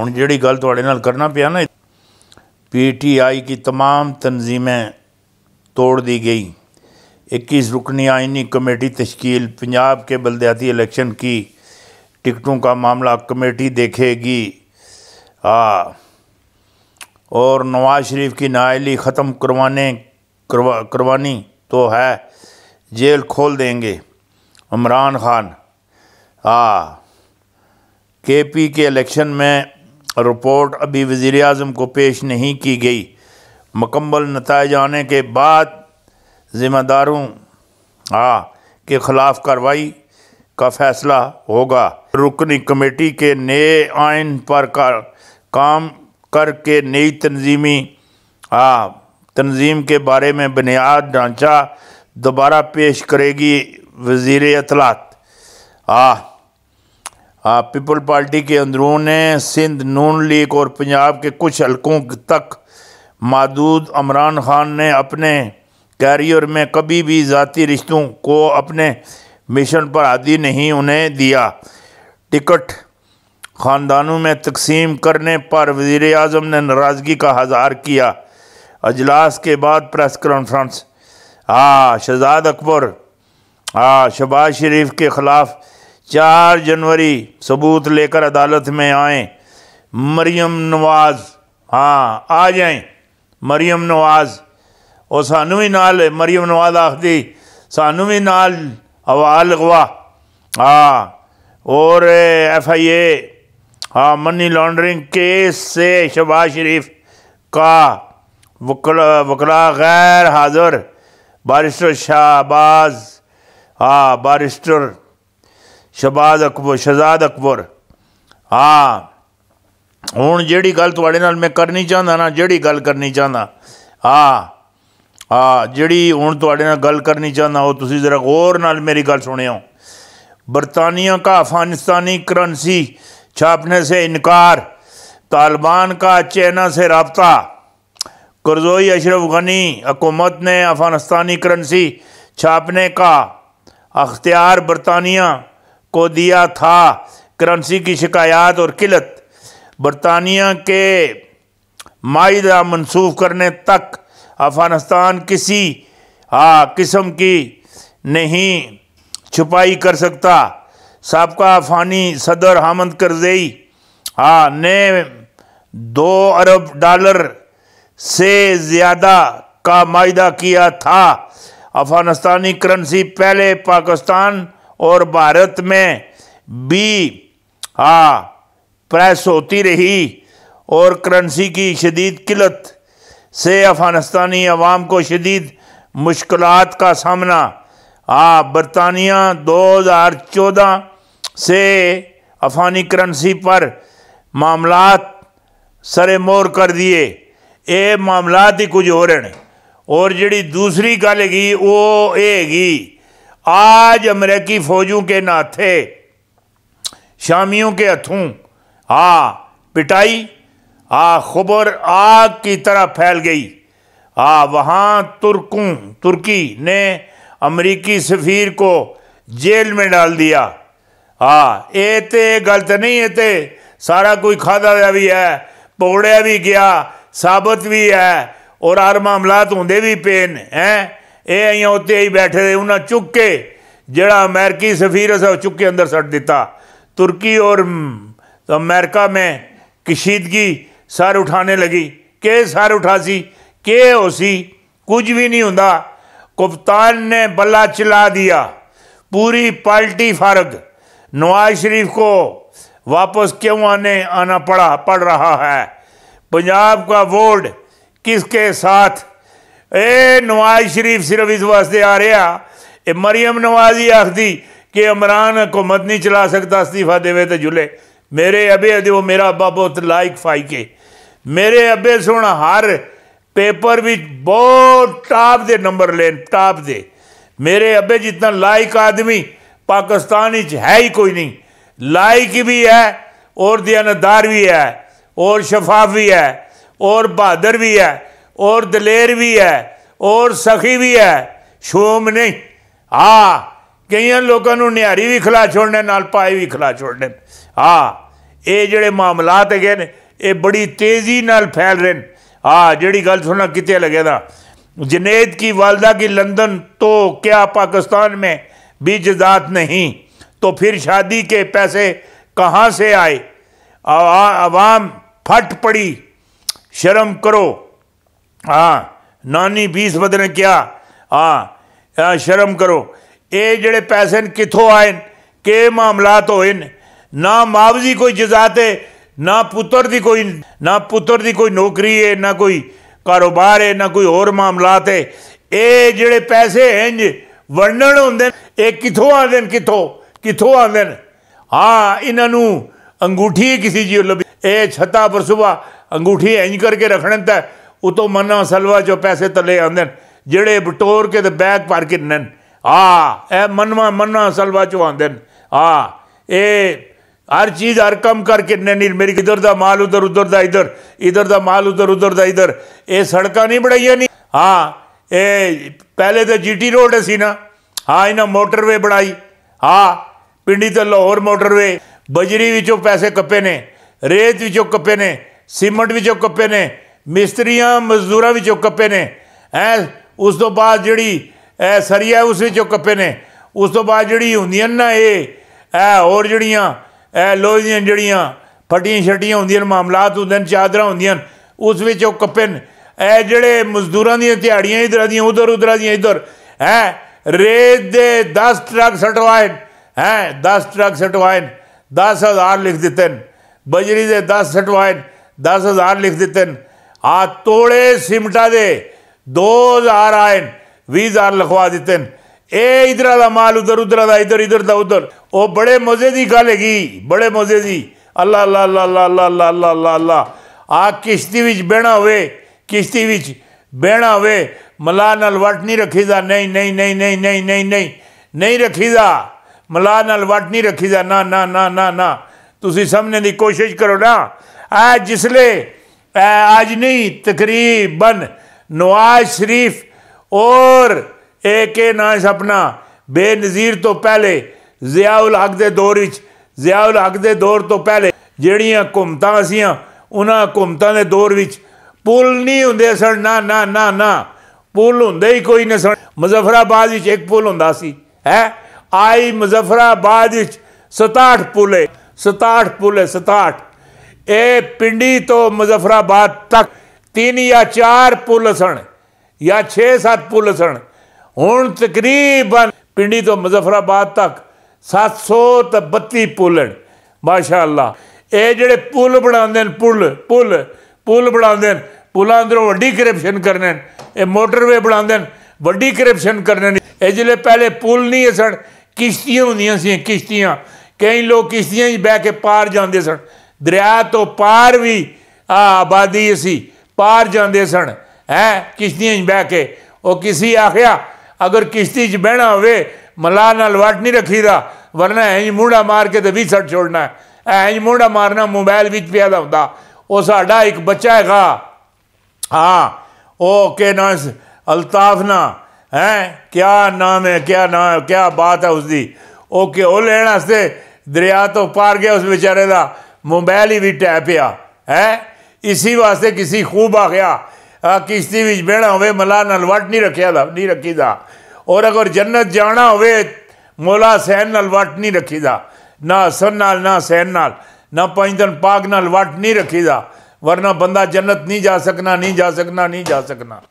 हूँ गल थोड़े ਗੱਲ करना पा ना पी टी आई की तमाम तनज़ीमें तोड़ दी गई इक्कीस रुकनी आइनी कमेटी तश्कील पंजाब के बलद्याती इलेक्शन की टिकटों का मामला कमेटी देखेगी आ, और नवाज शरीफ की नायली ख़त्म करवाने करवा करवानी तो है जेल खोल देंगे इमरान खान आ के पी के इलेक्शन में रिपोर्ट अभी वज़ी अजम को पेश नहीं की गई मकम्मल नतज आने के बाद ज़िम्मेदारों आ के ख़िलाफ़ कार्रवाई का फ़ैसला होगा रुकनी कमेटी के नए आयन पर का, काम करके नई तनजीमी आ तनजीम के बारे में बुनियाद ढांचा दोबारा पेश करेगी वजीर अतलात आ हाँ, पीपल पार्टी के अंदरून सिंध नून लीग और पंजाब के कुछ हलकों तक मदूद अमरान खान ने अपने कैरियर में कभी भी ज़ाती रिश्तों को अपने मिशन पर आदि नहीं उन्हें दिया टिकट ख़ानदानों में तकसीम करने पर वज़ी अजम ने नाराज़गी का हज़ार किया अजलास के बाद प्रेस कॉन्फ्रेंस हाँ शहजाद अकबर हाँ शबाज शरीफ के ख़िलाफ़ चार जनवरी सबूत लेकर अदालत में आए मरियम नवाज हाँ आ जाए मरियम नवाज और सानू भी नाल मरियम नवाज आखती सानू भी नाल हवा लगवा हाँ और एफ आई ए हाँ मनी लॉन्ड्रिंग केस से शबाज शरीफ का वकला वकला गैर हाजिर बारिस्टर शाहबाज हाँ बारिस्टर शबाद अकबर शहजाद अकबर हाँ हूँ जी गल थे मैं करनी चाहता ना जड़ी गल करनी चाहता हाँ हाँ जी हूँ थोड़े न गल करनी चाहता वो तुम जरा गौर न मेरी गल सुने बरतानिया का अफगानिस्तानी करंसी छापने से इनकार तालिबान का चाइना से रबता करजोई अशरफ गनी हकूमत ने अफगानिस्तानी करंसी छापने का अख्तियार बरतानिया को दिया था करंसी की शिकायत और किलत बरतानिया के माहा मनसूख करने तक अफगानिस्तान किसी किस्म की नहीं छुपाई कर सकता सबका अफानी सदर हामद करजई हाँ ने दो अरब डॉलर से ज़्यादा का माह किया था अफगानिस्तानी करंसी पहले पाकिस्तान और भारत में भी हाँ प्रेस होती रही और करंसी की शदीद किल्लत से अफ़गानिस्तानी अवाम को शदीद मुश्किल का सामना हाँ बरतानिया 2014 से अफ़ानी करंसी पर मामला सरे मोर कर दिए ये मामला ही कुछ और हैं और जड़ी दूसरी गल हैगी वो ये हैगी आज अमरीकी फौजों के नाथे शामियों के हथों आ पिटाई आ खबर आग की तरह फैल गई आ वहाँ तुर्कों तुर्की ने अमरीकी सफ़ीर को जेल में डाल दिया आ ये तो गलत नहीं है तो सारा कोई खादा हुआ भी है पौड़िया भी गया साबित भी है और हर मामलात होंगे भी पेन हैं ये ਆਈਆਂ ਉੱਤੇ ਹੀ ਬੈਠੇ ਦੇ ਉਹਨਾਂ ਚੁੱਕ ਕੇ ਜਿਹੜਾ ਅਮਰੀਕੀ ਸਫੀਰ ਹੈ ਉਹ ਚੁੱਕ ਕੇ ਅੰਦਰ तुर्की और अमेरिका में कशीदगी सर उठाने लगी के सर उठासी के हो सी कुछ भी नहीं होता कप्तान ने बल्ला चला दिया पूरी पार्टी फारग नवाज शरीफ को वापस क्यों आने आना पड़ा पड़ रहा है पंजाब का वोट किसके साथ ए नवाज शरीफ सिर्फ इस वास्ते आ रहा ए मरियम नवाज ही आखदी कि इमरान हुकूमत नहीं चला सकता अस्तीफा देवे तो जुले मेरे अबे दो मेरा अब्बा बहुत लाइक फाइके मेरे अबे सुन हर पेपर भी बहुत टॉप दे नंबर लेन टॉप दे मेरे अबे जितना लाइक आदमी पाकिस्तान है ही कोई नहीं लाइक भी है और दयानतदार भी है और शफाफ भी है और बहादुर भी है और दलेर भी है और सखी भी है ਸ਼ੋਮ ਨਹੀਂ ਆ ਕਈਆਂ ਲੋਕਾਂ ਨੂੰ ਨਿਹਾਰੀ ਵੀ ਖਿਲਾ ਛੋੜਨੇ ਨਾਲ ਪਾਏ ਵੀ ਖਿਲਾ ਛੋੜਨੇ ਆ ਇਹ ਜਿਹੜੇ ਮਾਮਲਾਤ ਹੈਗੇ ਨੇ ਇਹ ਬੜੀ ਤੇਜ਼ੀ ਨਾਲ ਫੈਲ ਰਹੇ ਨੇ ਆ ਜਿਹੜੀ ਗੱਲ ਸੁਣਨਾ ਕਿਤੇ ਲੱਗੇਦਾ जनेद की वालदा की लंदन तो क्या पाकिस्तान में भी जदात नहीं तो फिर शादी के पैसे कहाँ से आए आवाम फट पड़ी शर्म करो ਹਾਂ ਨਾਨੀ 20 ਬਦਨੇ ਕਿਆ ਹਾਂ ਸ਼ਰਮ ਕਰੋ ਇਹ ਜਿਹੜੇ ਪੈਸੇ ਨੇ ਕਿੱਥੋਂ ਆਏ ਕੇ ਮਾਮਲਾਤ ਹੋਏ ਨੇ ਨਾ ਮਾਵਜੀ ਕੋਈ ਜਜ਼ਾਤ ਹੈ ਨਾ ਪੁੱਤਰ ਦੀ ਕੋਈ ਨਾ ਪੁੱਤਰ ਦੀ ਕੋਈ ਨੌਕਰੀ ਹੈ ਨਾ ਕੋਈ ਕਾਰੋਬਾਰ ਹੈ ਨਾ ਕੋਈ ਹੋਰ ਮਾਮਲਾਤ ਹੈ ਇਹ ਜਿਹੜੇ ਪੈਸੇ ਇੰਜ ਵਰਣਨ ਹੁੰਦੇ ਨੇ ਇਹ ਕਿੱਥੋਂ ਆਉਂਦੇ ਨੇ ਕਿੱਥੋਂ ਕਿੱਥੋਂ ਆਉਂਦੇ ਨੇ ਹਾਂ ਇਹਨਾਂ ਨੂੰ ਅੰਗੂਠੀ ਕਿਸੇ ਜੀ ਲੱਭੀ ਇਹ ਛੱਤਾ ਪਰ ਸੁਬਾ ਅੰਗੂਠੀ ਇੰਜ ਕਰਕੇ ਰੱਖਣ ਤਾਂ ਉਤੋਂ ਮੰਨਾ ਸਲਵਾ ਚੋਂ ਪੈਸੇ ਤਲੇ ਆਉਂਦੇ ਨੇ ਜਿਹੜੇ ਬਟੋਰ ਕੇ ਤੇ ਬੈਗ ਭਰ ਕੇ ਨਨ ਆ ਇਹ ਮਨਵਾ ਮੰਨਾ ਸਲਵਾ ਚੋਂ ਆਉਂਦੇ ਨੇ ਆ ਇਹ हर चीज हर कम करके नहीं मेरी इधर का माल उधर उधर का इधर इधर का माल उधर उधर का इधर ये सड़क नहीं बनाइया नहीं हाँ ये पहले तो जी टी रोड सी ना हाँ इन्हें मोटरवे बनाई हाँ पिंडी तो लाहौर मोटरवे बजरी पैसे कप्पे ने रेत कप्पे ने सीमेंट कप्पे ने ਮਿਸਤਰੀਆਂ ਮਜ਼ਦੂਰਾਂ ਵਿੱਚੋਂ ਕੱਪੇ ਨੇ ਐ ਉਸ ਤੋਂ ਬਾਅਦ ਜਿਹੜੀ ਐ ਸਰੀਆ ਉਸ ਵਿੱਚੋਂ ਕੱਪੇ ਨੇ ਉਸ ਤੋਂ ਬਾਅਦ ਜਿਹੜੀ ਹੁੰਦੀਆਂ ਨਾ ਇਹ ਐ ਹੋਰ ਜਿਹੜੀਆਂ ਐ ਲੋਹੇ ਦੀਆਂ ਜਿਹੜੀਆਂ ਫਟੀਆਂ ਛਟੀਆਂ ਹੁੰਦੀਆਂ ਨੇ ਮਾਮਲਾਤ ਹੁੰਦੇ ਨੇ ਚਾਦਰਾਂ ਹੁੰਦੀਆਂ ਉਸ ਵਿੱਚੋਂ ਕੱਪੇ ਨੇ ਐ ਜਿਹੜੇ ਮਜ਼ਦੂਰਾਂ ਦੀਆਂ ਦਿਹਾੜੀਆਂ ਇਧਰ ਦੀਆਂ ਉਧਰ ਉਧਰ ਦੀਆਂ ਇਧਰ ਹੈ ਰੇਤ ਦੇ 10 ਟਰੱਕ ਸਟਵਾਏ ਹੈ 10 ਟਰੱਕ ਸਟਵਾਏ 10000 ਲਿਖ ਦਿੱਤੇ ਨੇ ਬਜਰੀ ਦੇ 10 ਸਟਵਾਏ 10000 ਲਿਖ ਦਿੱਤੇ ਨੇ आ तोड़े सिमटा दे दो हजार आए भी हजार लिखवा देते ए इधर आला माल उधर उधर आला इधर इधर दा उधर वो बड़े मज़े की गल हैगी बड़े मज़े की अल्लाह अल्लाह अल्लाह अल्लाह अल्लाह अल्लाह अल्लाह अल्लाह अल्लाह आ किश्ती विच बहना होवे किश्ती विच बहना होवे मलाह नाल वट नहीं रखी जा नहीं नहीं नहीं नहीं नहीं नहीं नहीं नहीं रखी जा मलाह नाल वट नहीं रखी जा ना ना ना ना ना तुसी समझने की कोशिश करो ना आ जिसले आज नहीं तकरीबन नवाज शरीफ और ए के नाश अपना ਬੇਨਜ਼ੀਰ ਤੋਂ ਪਹਿਲੇ ਜ਼ਿਆਉਲ ਹਕ ਦੇ ਦੌਰ ਵਿੱਚ ਜ਼ਿਆਉਲ ਹਕ ਦੇ ਦੌਰ ਤੋਂ ਪਹਿਲੇ ਜਿਹੜੀਆਂ ਹਕੂਮਤਾਂ ਸੀਆਂ ਉਹਨਾਂ ਹਕੂਮਤਾਂ ਦੇ ਦੌਰ ਵਿੱਚ ਪੁਲ ਨਹੀਂ ਹੁੰਦੇ ਸਨ ਨਾ ਨਾ ਨਾ ਨਾ ਪੁਲ ਹੁੰਦੇ ਹੀ ਕੋਈ ਨਹੀਂ ਸਨ ਮੁਜ਼ਫਰਾਬਾਦ ਵਿੱਚ ਇੱਕ ਪੁਲ ਹੁੰਦਾ ਸੀ ਹੈ ਆਈ ਮੁਜ਼ਫਰਾਬਾਦ ਵਿੱਚ 67 ਪੁਲੇ 67 ਪੁਲੇ 67 ए पिंडी तो मुजफ्फराबाद तक तीन या चार पुल सन या छे सात पुल सन हूँ तकरीबन पिंडी तो मुजफ्फराबाद तक सात सौ तो बत्ती पुल माशाला ये जड़े पुल बना हैं पुल पुल पुल बना देन पुलों अंदरों वही करप्शन करने ये मोटरवे बनाते हैं वही करप्शन करने ये जल्द पहले पुल नहीं है सर किश्तियां होंगे सी किश्तियां कई लोग किश्तियां बह के पार जाते सर ਦਰਿਆ ਤੋਂ ਪਾਰ ਵੀ ਆ ਆਬਾਦੀ ਸੀ ਪਾਰ ਜਾਂਦੇ ਸਣ ਹੈ ਕਿਸ਼ਤੀਆਂ 'ਚ ਬਹਿ ਕੇ ਉਹ ਕਿਸੇ ਆਖਿਆ ਅਗਰ ਕਿਸ਼ਤੀ 'ਚ ਬਹਿਣਾ ਹੋਵੇ ਮਲਾ ਨਾਲ ਵਾਟ ਨਹੀਂ ਰੱਖੀਦਾ ਵਰਨਾ ਐਂ ਮੂੰਡਾ ਮਾਰ ਕੇ ਤੇ ਵੀ ਛੱਡ ਛੋੜਨਾ ਐਂ ਮੂੰਡਾ ਮਾਰਨਾ ਮੋਬਾਈਲ ਵਿੱਚ ਪਿਆ ਦਾ ਹੁੰਦਾ ਉਹ ਸਾਡਾ ਇੱਕ ਬੱਚਾ ਹੈਗਾ ਹਾਂ ਉਹ ਕੇ ਨਾ ਅਲਤਾਫ ਨਾ ਹੈ ਕਿਆ ਨਾਮ ਹੈ ਕਿਆ ਨਾਮ ਕਿਆ ਬਾਤ ਹੈ ਉਸ ਦੀ ਉਹ ਕਿ ਉਹ ਲੈਣ ਵਾਸਤੇ ਦਰਿਆ ਤੋਂ ਪਾਰ ਗਿਆ ਉਸ ਵਿਚਾਰੇ ਦਾ મોબાઈલ ઈવી ટેપયા હે ઈસી વાસ્તે કિસી ખુબ આ ગયા કિસ્તી وچ બેડા હોવે મલા નલવટ નઈ રખિયા નઈ રખીદા ઓર અગર જન્નત જાના હોવે મોલા સેન નલવટ નઈ રખીદા ના हसन ਨਾਲ ના સેન ਨਾਲ ના પાઈદન પાગ નલવટ નઈ રખીદા ورના બંદા જન્નત નઈ જા શકના નઈ જા શકના નઈ જા શકના